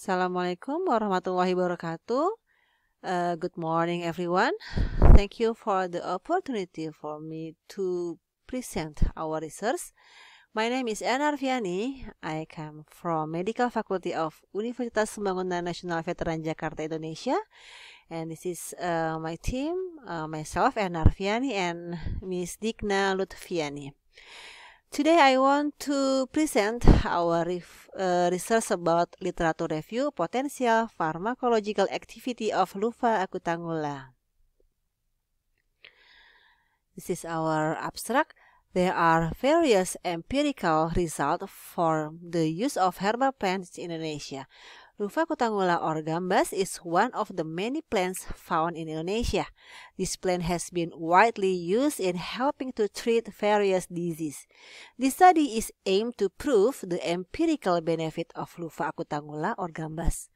Assalamualaikum warahmatullahi wabarakatuh. Uh, good morning, everyone. Thank you for the opportunity for me to present our research. My name is Anna Arviani. I come from Medical Faculty of Universitas Pembangunan Nasional Veteran Jakarta, Indonesia. And this is uh, my team, uh, myself, Anna Arviani, and Miss Digna Lutfiani. Today I want to present our uh, research about literature review potential pharmacological activity of Lufa acutangula. This is our abstract. There are various empirical results for the use of herbal plants in Indonesia. Rufacutangola or gambas is one of the many plants found in Indonesia. This plant has been widely used in helping to treat various diseases. This study is aimed to prove the empirical benefit of Rufacutangola or gambas.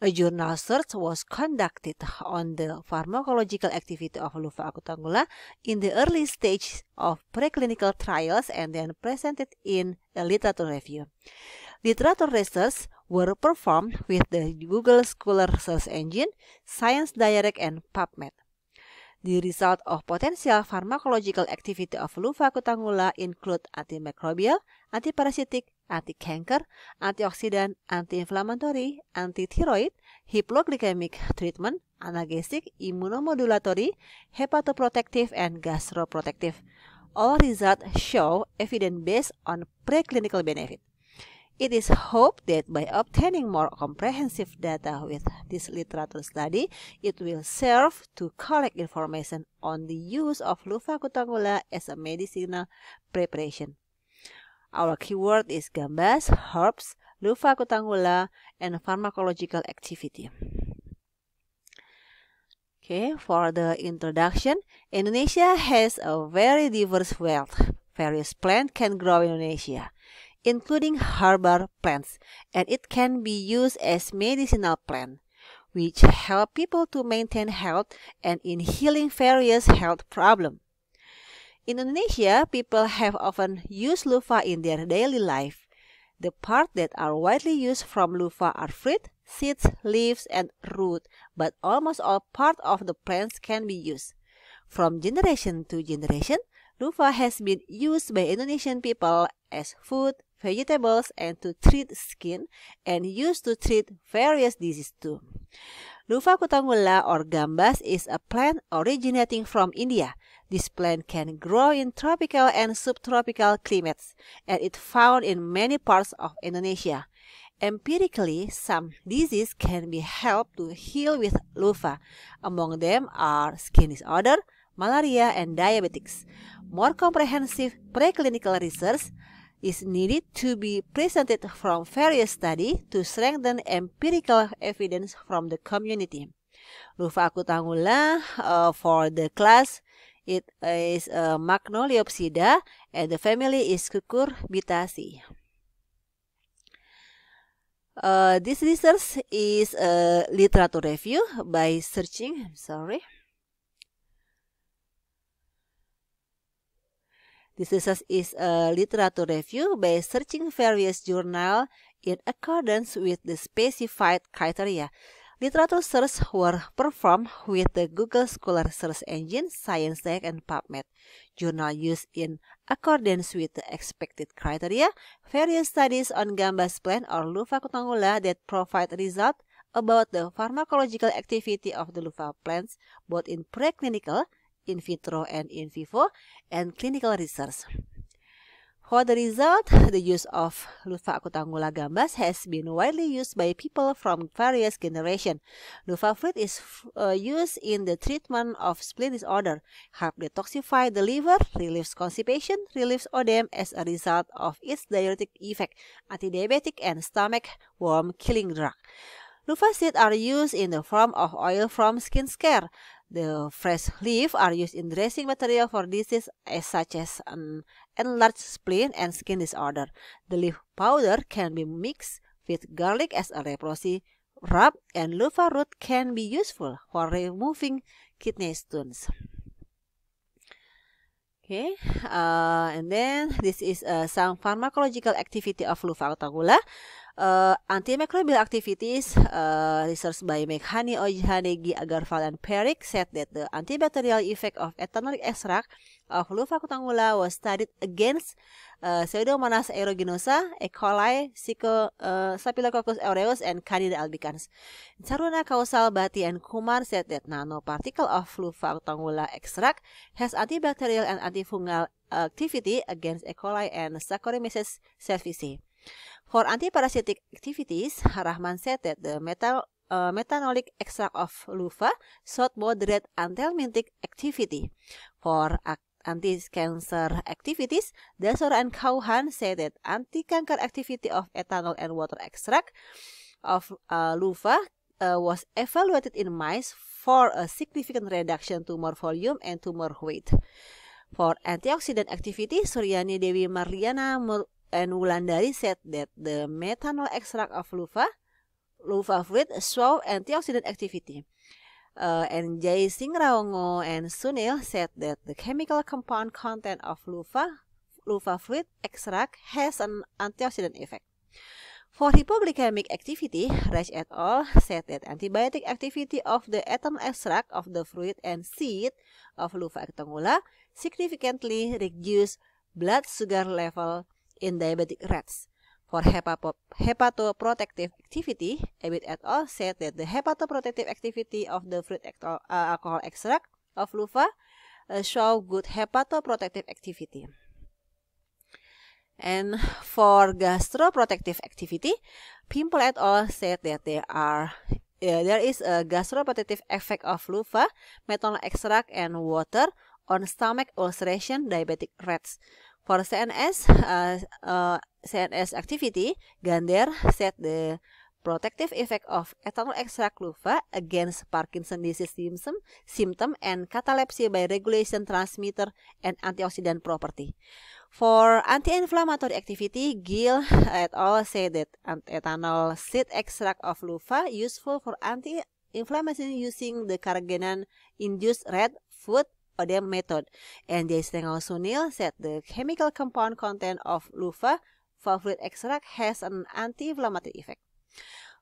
A journal search was conducted on the pharmacological activity of Rufacutangola in the early stages of preclinical trials and then presented in a literature review. Literature research were performed with the Google Scholar Search Engine, Science Direct, and PubMed. The result of potential pharmacological activity of luvacutangula include antimicrobial, antiparasitic, anti-cancer, antioxidant, anti-inflammatory, anti-thyroid, hypoglycemic treatment, analgesic, immunomodulatory, hepatoprotective, and gastroprotective. All results show evidence based on preclinical benefit. It is hoped that by obtaining more comprehensive data with this literature study, it will serve to collect information on the use of Lufakutangola as a medicinal preparation. Our keyword is gambas, herbs, Lufakutangola, and pharmacological activity. Okay, for the introduction, Indonesia has a very diverse wealth. Various plants can grow in Indonesia including herbal plants, and it can be used as medicinal plant, which help people to maintain health and in healing various health problems. In Indonesia, people have often used loofah in their daily life. The parts that are widely used from loofah are fruit, seeds, leaves, and root, but almost all parts of the plants can be used. From generation to generation, loofah has been used by Indonesian people as food, vegetables and to treat skin and used to treat various diseases too. Rufa kutangula or gambas is a plant originating from India. This plant can grow in tropical and subtropical climates and it found in many parts of Indonesia. Empirically, some diseases can be helped to heal with loofah. Among them are skin disorder, malaria, and diabetics. More comprehensive preclinical research is needed to be presented from various study to strengthen empirical evidence from the community. aku tanggulah uh, for the class it is a uh, Magnoliopsida and the family is Cucurbitaceae. Uh, this research is a uh, literature review by searching, sorry. This research is a literature review by searching various journal in accordance with the specified criteria. Literature search were performed with the Google Scholar Search Engine, ScienceTech, and PubMed. Journal used in accordance with the expected criteria, various studies on Gambas plant or Lufa cutangula that provide result about the pharmacological activity of the Lufa plants, both in preclinical in vitro and in vivo, and clinical research. For the result, the use of Lufa acutangula gambas has been widely used by people from various generations. fruit is uh, used in the treatment of spleen disorder, help detoxify the liver, relieves constipation, relieves odem as a result of its diuretic effect, antidiabetic and stomach worm killing drug. Lufa seeds are used in the form of oil from skin care. The fresh leaves are used in dressing material for diseases such as an enlarged spleen and skin disorder. The leaf powder can be mixed with garlic as a leprosy rub, and loofah root can be useful for removing kidney stones. Okay, uh, and then this is uh, some pharmacological activity of loofah otagula. uh, antimicrobial activities uh, research by Meghani Ojhanegi Agarwal and Perik said that the antibacterial effect of ethanolic extract of Lufacutangula was studied against uh, Pseudomonas aeruginosa, E. coli, Cico, uh, Staphylococcus aureus, and Candida albicans. Saruna Kausal, Bati, and Kumar said that nanoparticle of Lufacutangula extract has antibacterial and antifungal activity against E. coli and Saccharomyces cerevisiae. For antiparasitic activities, Rahman said that the metal, uh, metanolic extract of loofah sought moderate antelmintic activity. For anti-cancer activities, Dasora and Kauhan said that anti-cancer activity of ethanol and water extract of uh, loofah uh, was evaluated in mice for a significant reduction tumor volume and tumor weight. For antioxidant activity, Suryani Dewi Mariana and Wulandari said that the methanol extract of luva, luva fruit show antioxidant activity. Uh, and Jay Singh Raongo and Sunil said that the chemical compound content of luva, luva fruit extract has an antioxidant effect. For hypoglycemic activity, Raj et al. said that antibiotic activity of the ethanol extract of the fruit and seed of Luva actongula significantly reduce blood sugar level in diabetic rats. For hepatoprotective activity, Abbott et al. said that the hepatoprotective activity of the fruit uh, alcohol extract of Lufa uh, show good hepatoprotective activity. And for gastroprotective activity, Pimple et al. said that there are Yeah, uh, there is a gastroprotective effect of Lufa, methanol extract, and water on stomach ulceration diabetic rats. For CNS, uh, uh, CNS activity, Gander said the protective effect of ethanol extract luva against Parkinson disease symptom, symptom and catalepsy by regulation transmitter and antioxidant property. For anti-inflammatory activity, Gill et al. say that ethanol seed extract of luva useful for anti-inflammation using the carrageenan induced red foot or their method, and they Neil said the chemical compound content of loofah fluid extract has an anti-inflammatory effect.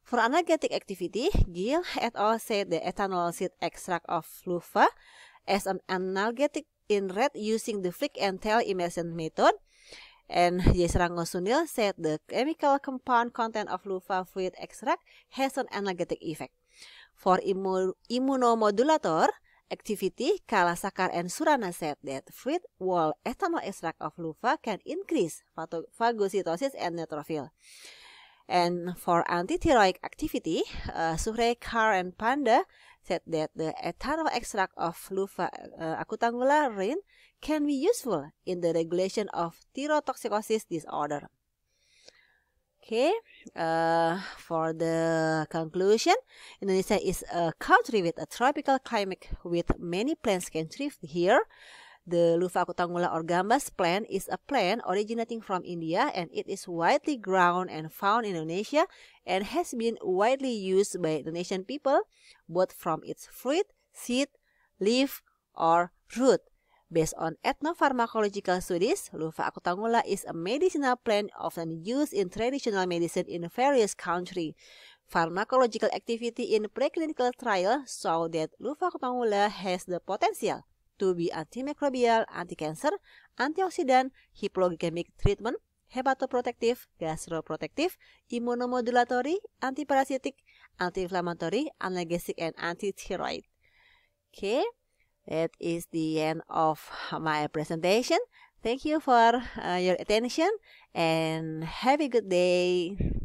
For analgetic activity, Gill et al. said the ethanol seed extract of loofah as an analgetic in red using the flick and tail immersion method. And Yesrango Sunil said the chemical compound content of loofah fluid extract has an analgetic effect. For immu immunomodulator, activity Kalasakar and Surana said that fruit wall ethanol extract of luva can increase phagocytosis and neutrophil. And for antithyroid activity, uh, Kar and Panda said that the ethanol extract of luva uh, acutangularin can be useful in the regulation of thyrotoxicosis disorder. Okay, uh, for the conclusion, Indonesia is a country with a tropical climate with many plants can thrive here. The Lufa Kutangula or Gambas plant is a plant originating from India and it is widely grown and found in Indonesia and has been widely used by Indonesian people both from its fruit, seed, leaf, or root. Based on ethnopharmacological studies, Lufa Akutangula is a medicinal plant often used in traditional medicine in various countries. Pharmacological activity in preclinical trial show that Lufa Akutangula has the potential to be antimicrobial, anti-cancer, antioxidant, hypoglycemic treatment, hepatoprotective, gastroprotective, immunomodulatory, antiparasitic, anti-inflammatory, analgesic, and antithyroid. okay. That is the end of my presentation. Thank you for uh, your attention and have a good day.